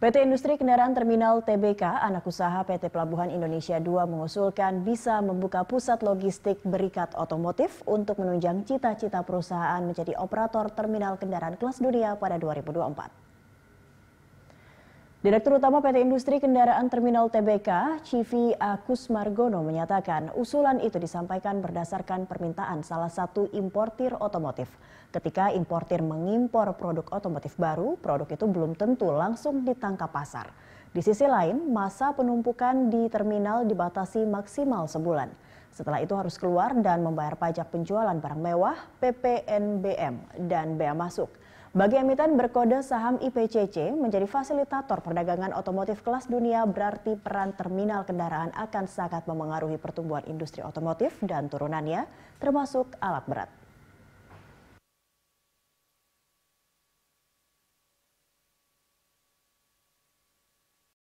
PT Industri Kendaraan Terminal TBK, anak usaha PT Pelabuhan Indonesia II mengusulkan bisa membuka pusat logistik berikat otomotif untuk menunjang cita-cita perusahaan menjadi operator terminal kendaraan kelas dunia pada 2024. Direktur Utama PT Industri Kendaraan Terminal TBK, Civi Agus Margono menyatakan usulan itu disampaikan berdasarkan permintaan salah satu importir otomotif. Ketika importir mengimpor produk otomotif baru, produk itu belum tentu langsung ditangkap pasar. Di sisi lain, masa penumpukan di terminal dibatasi maksimal sebulan. Setelah itu harus keluar dan membayar pajak penjualan barang mewah, PPNBM, dan bea masuk. Bagi emiten berkode saham IPCC menjadi fasilitator perdagangan otomotif kelas dunia berarti peran terminal kendaraan akan sangat memengaruhi pertumbuhan industri otomotif dan turunannya termasuk alat berat.